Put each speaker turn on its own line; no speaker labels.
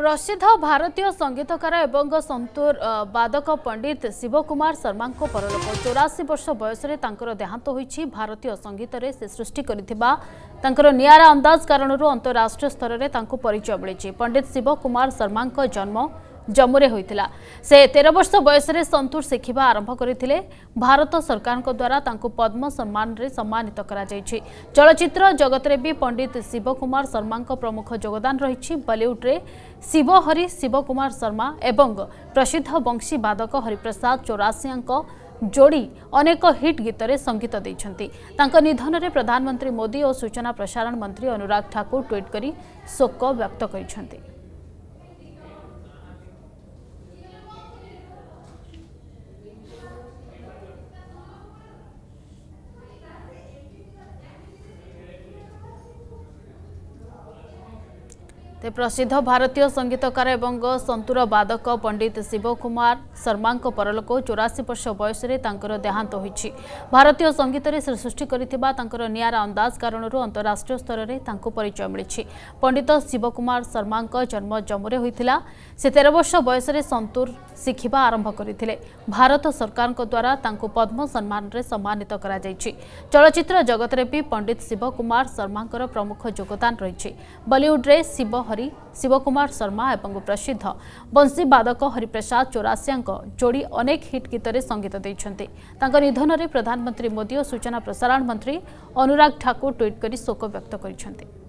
ପ୍ରସିଦ୍ଧ ଭାରତୀୟ ସଙ୍ଗୀତକାର ଏବଂ ସନ୍ତୁର ବାଦକ ପଣ୍ଡିତ ଶିବକୁମାର ଶର୍ମାଙ୍କ ପରଲୋକ ଚଉରାଶୀ ବର୍ଷ ବୟସରେ ତାଙ୍କର ଦେହାନ୍ତ ହୋଇଛି ଭାରତୀୟ ସଙ୍ଗୀତରେ ସେ ସୃଷ୍ଟି କରିଥିବା ତାଙ୍କର ନିଆରା ଅନ୍ଦାଜ କାରଣରୁ ଅନ୍ତରାଷ୍ଟ୍ରୀୟ ସ୍ତରରେ ତାଙ୍କୁ ପରିଚୟ ମିଳିଛି ପଣ୍ଡିତ ଶିବକୁମାର ଶର୍ମାଙ୍କ ଜନ୍ମ से तेह्र वर्ष बयसे संतूर शिखा आरंभ गरि भारत को द्वारा पद्म सम्मान सम्मान चलचित्र जगत भी पंडित शिवकुमार को प्रमुख योगदान जोदान रहिउड्रे शिवरी शिवकुमार शर्मा एवं प्रसिद्ध वंशी बादक हरिप्रसाद चौरासिया जोड़ी अनेक हिट गीत संगीत देखते निधन में प्रधानमंत्री मोदी और सूचना प्रसारण मंत्री अनुराग ठाकुर ट्विट कर शोक व्यक्त गरि ପ୍ରସିଦ୍ଧ ଭାରତୀୟ ସଙ୍ଗୀତକାର ଏବଂ ସନ୍ତୁର ବାଦକ ପଣ୍ଡିତ ଶିବ କୁମାର ଶର୍ମାଙ୍କ ପରଲୋକ ଚଉରାଶୀ ବର୍ଷ ବୟସରେ ତାଙ୍କର ଦେହାନ୍ତ ହୋଇଛି ଭାରତୀୟ ସଙ୍ଗୀତରେ ସେ ସୃଷ୍ଟି କରିଥିବା ତାଙ୍କର ନିଆରା ଅନ୍ଦାଜ କାରଣରୁ ଅନ୍ତରାଷ୍ଟ୍ରୀୟ ସ୍ତରରେ ତାଙ୍କୁ ପରିଚୟ ମିଳିଛି ପଣ୍ଡିତ ଶିବ କୁମାର ଶର୍ମାଙ୍କ ଜନ୍ମ ଜମ୍ମୁରେ ହୋଇଥିଲା ସେ ତେର ବର୍ଷ ବୟସରେ ସନ୍ତୁର ଶିଖିବା ଆରମ୍ଭ କରିଥିଲେ ଭାରତ ସରକାରଙ୍କ ଦ୍ୱାରା ତାଙ୍କୁ ପଦ୍ମ ସମ୍ମାନରେ ସମ୍ମାନିତ କରାଯାଇଛି ଚଳଚ୍ଚିତ୍ର ଜଗତରେ ବି ପଣ୍ଡିତ ଶିବ କୁମାର ଶର୍ମାଙ୍କର ପ୍ରମୁଖ ଯୋଗଦାନ ରହିଛି ବଲିଉଡ଼ରେ ଶିବ हरि शिवकुमार शर्मा और प्रसिद्ध बंशीवादक हरिप्रसाद चौरासिया जोड़ी अनेक हिट गीत संगीत देखते निधन में प्रधानमंत्री मोदी और सूचना प्रसारण मंत्री अनुराग ठाकुर ट्विट कर शोक व्यक्त करते